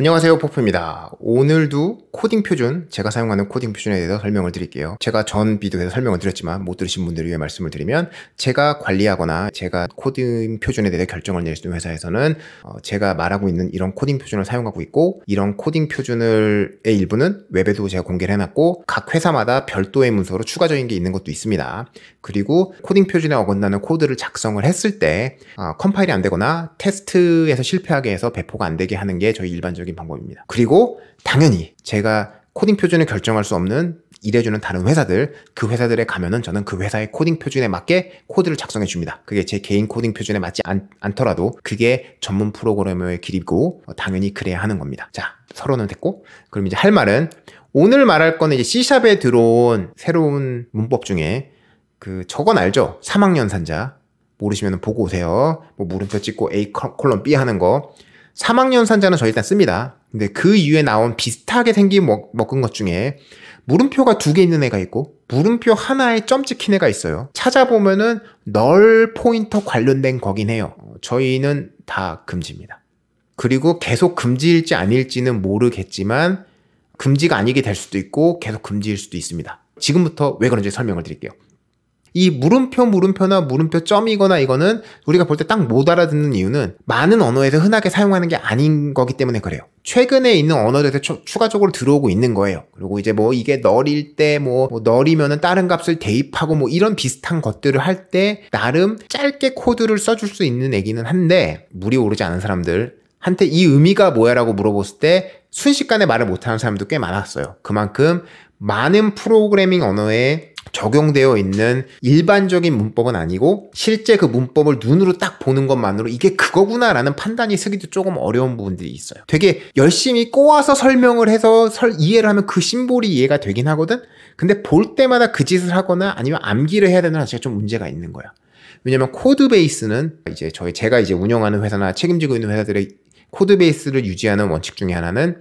안녕하세요 포프입니다 오늘도 코딩 표준 제가 사용하는 코딩 표준에 대해서 설명을 드릴게요 제가 전 비디오에서 설명을 드렸지만 못 들으신 분들 을 위해 말씀을 드리면 제가 관리하거나 제가 코딩 표준에 대해 결정을 내릴수있는 회사에서는 어, 제가 말하고 있는 이런 코딩 표준을 사용하고 있고 이런 코딩 표준의 일부는 웹에도 제가 공개를 해놨고 각 회사마다 별도의 문서로 추가적인 게 있는 것도 있습니다 그리고 코딩 표준에 어긋나는 코드를 작성을 했을 때 아, 컴파일이 안 되거나 테스트에서 실패하게 해서 배포가 안 되게 하는 게 저희 일반적인 효과적인 방법입니다. 그리고 당연히 제가 코딩 표준을 결정할 수 없는 일해주는 다른 회사들 그 회사들에 가면은 저는 그 회사의 코딩 표준에 맞게 코드를 작성해 줍니다 그게 제 개인 코딩 표준에 맞지 않, 않더라도 그게 전문 프로그래머의 길이고 당연히 그래야 하는 겁니다 자서론은 됐고 그럼 이제 할 말은 오늘 말할 거는 이제 C샵에 들어온 새로운 문법 중에 그 저건 알죠 3학년 산자 모르시면 보고 오세요 뭐 물음표 찍고 A 콜, 콜럼 B 하는 거 3학년 산자는 저 일단 씁니다. 근데 그 이후에 나온 비슷하게 생긴 먹, 먹은 것 중에 물음표가 두 개 있는 애가 있고 물음표 하나에 점 찍힌 애가 있어요. 찾아보면은 널 포인터 관련된 거긴 해요. 저희는 다 금지입니다. 그리고 계속 금지일지 아닐지는 모르겠지만 금지가 아니게 될 수도 있고 계속 금지일 수도 있습니다. 지금부터 왜 그런지 설명을 드릴게요. 이 물음표 물음표나 물음표 점이거나 이거는 우리가 볼 때 딱 못 알아듣는 이유는 많은 언어에서 흔하게 사용하는 게 아닌 거기 때문에 그래요. 최근에 있는 언어들에서 추, 추가적으로 들어오고 있는 거예요. 그리고 이제 뭐 이게 널일 때뭐 뭐 널이면은 다른 값을 대입하고 뭐 이런 비슷한 것들을 할 때 나름 짧게 코드를 써줄 수 있는 애기는 한데 물이 오르지 않은 사람들 한테 이 의미가 뭐야라고 물어봤을 때 순식간에 말을 못하는 사람도 꽤 많았어요. 그만큼 많은 프로그래밍 언어에 적용되어 있는 일반적인 문법은 아니고 실제 그 문법을 눈으로 딱 보는 것만으로 이게 그거구나라는 판단이 쓰기도 조금 어려운 부분들이 있어요. 되게 열심히 꼬아서 설명을 해서 설, 이해를 하면 그 심볼이 이해가 되긴 하거든? 근데 볼 때마다 그 짓을 하거나 아니면 암기를 해야 되는 자체가 좀 문제가 있는 거야. 왜냐면 코드 베이스는 이제 저희 제가 이제 운영하는 회사나 책임지고 있는 회사들의 코드 베이스를 유지하는 원칙 중에 하나는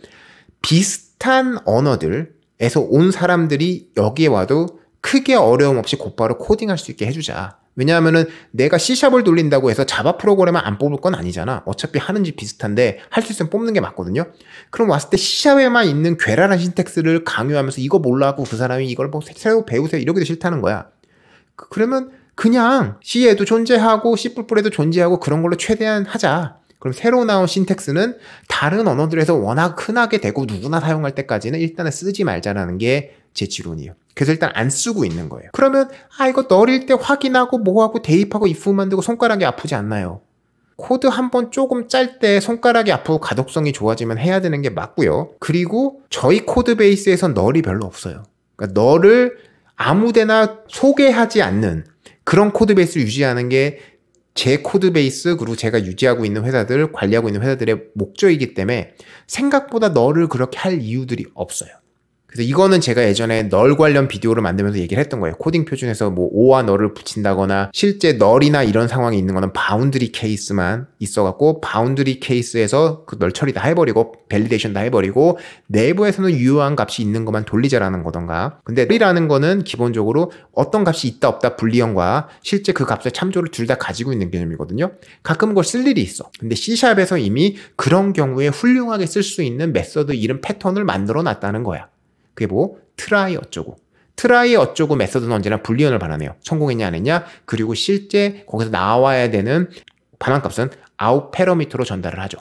비슷한 언어들에서 온 사람들이 여기에 와도 크게 어려움 없이 곧바로 코딩할 수 있게 해주자. 왜냐하면은 내가 C샵을 돌린다고 해서 자바 프로그램을 안 뽑을 건 아니잖아. 어차피 하는지 비슷한데 할 수 있으면 뽑는 게 맞거든요. 그럼 왔을 때 C샵에만 있는 괴랄한 신텍스를 강요하면서 이거 몰라고 그 사람이 이걸 뭐 새로 배우세요 이러기도 싫다는 거야. 그, 그러면 그냥 C에도 존재하고 C++에도 존재하고 그런 걸로 최대한 하자. 그럼 새로 나온 신텍스는 다른 언어들에서 워낙 흔하게 되고 누구나 사용할 때까지는 일단은 쓰지 말자라는 게 제지론이에요 그래서 일단 안 쓰고 있는 거예요. 그러면 아 이거 너릴때 확인하고 뭐하고 대입하고 if 만들고 손가락이 아프지 않나요? 코드 한번 조금 짤 때 손가락이 아프고 가독성이 좋아지면 해야 되는 게 맞고요. 그리고 저희 코드 베이스에선 널이 별로 없어요. 그러니까 널을 아무데나 소개하지 않는 그런 코드 베이스를 유지하는 게 제 코드 베이스 그리고 제가 유지하고 있는 회사들 관리하고 있는 회사들의 목적이기 때문에 생각보다 널을 그렇게 할 이유들이 없어요. 그래서 이거는 제가 예전에 널 관련 비디오를 만들면서 얘기를 했던 거예요. 코딩 표준에서 뭐 오와 널을 붙인다거나 실제 널이나 이런 상황이 있는 거는 바운드리 케이스만 있어갖고 바운드리 케이스에서 그널 처리 다 해버리고 밸리데이션 다 해버리고 내부에서는 유효한 값이 있는 것만 돌리자라는 거던가. 근데 널이라는 거는 기본적으로 어떤 값이 있다 없다 불리형과 실제 그 값의 참조를 둘 다 가지고 있는 개념이거든요. 가끔 그걸 쓸 일이 있어. 근데 C샵에서 이미 그런 경우에 훌륭하게 쓸 수 있는 메서드 이름 패턴을 만들어 놨다는 거야. 그게 뭐 트라이 어쩌고 트라이 어쩌고 메서드는 언제나 불리언을 반환해요. 성공했냐 안 했냐 그리고 실제 거기서 나와야 되는 반환값은 아웃 페러미터로 전달을 하죠.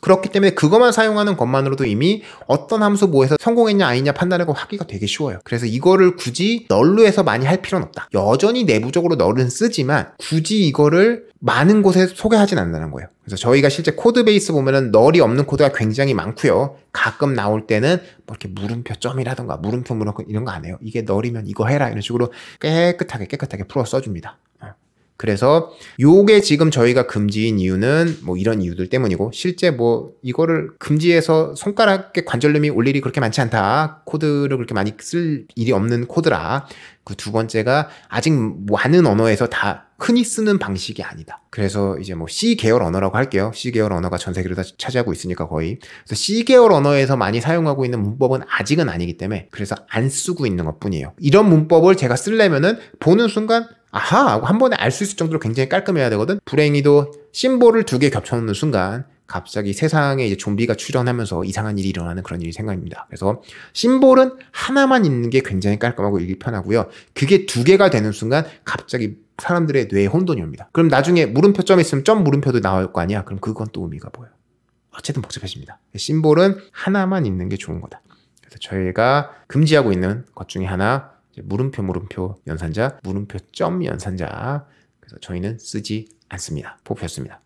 그렇기 때문에 그것만 사용하는 것만으로도 이미 어떤 함수 뭐에서 성공했냐 아니냐 판단하고 는 하기가 되게 쉬워요. 그래서 이거를 굳이 널로 해서 많이 할 필요는 없다. 여전히 내부적으로 널은 쓰지만 굳이 이거를 많은 곳에 소개하진 않는다는 거예요. 그래서 저희가 실제 코드 베이스 보면은 널이 없는 코드가 굉장히 많고요. 가끔 나올 때는 뭐 이렇게 물음표 점이라던가 물음표 물음표 이런 거 안 해요. 이게 널이면 이거 해라 이런 식으로 깨끗하게 깨끗하게 풀어 써줍니다. 어. 그래서 요게 지금 저희가 금지인 이유는 뭐 이런 이유들 때문이고 실제 뭐 이거를 금지해서 손가락에 관절염이 올 일이 그렇게 많지 않다. 코드를 그렇게 많이 쓸 일이 없는 코드라. 그 두 번째가 아직 많은 언어에서 다 흔히 쓰는 방식이 아니다. 그래서 이제 뭐 C 계열 언어라고 할게요. C 계열 언어가 전 세계를 다 차지하고 있으니까 거의. 그래서 C 계열 언어에서 많이 사용하고 있는 문법은 아직은 아니기 때문에 그래서 안 쓰고 있는 것 뿐이에요. 이런 문법을 제가 쓰려면은 보는 순간 아하 하고 한 번에 알 수 있을 정도로 굉장히 깔끔해야 되거든 불행히도 심볼을 두 개 겹쳐놓는 순간 갑자기 세상에 이제 좀비가 출현하면서 이상한 일이 일어나는 그런 일이 생각입니다 그래서 심볼은 하나만 있는 게 굉장히 깔끔하고 일기 편하고요. 그게 두 개가 되는 순간 갑자기 사람들의 뇌에 혼돈이 옵니다. 그럼 나중에 물음표 점 있으면 점 물음표도 나올 거 아니야? 그럼 그건 또 의미가 뭐예요 어쨌든 복잡해집니다. 심볼은 하나만 있는 게 좋은 거다. 그래서 저희가 금지하고 있는 것 중에 하나 물음표 물음표 연산자, 물음표 점 연산자. 그래서 저희는 쓰지 않습니다. 포기습니다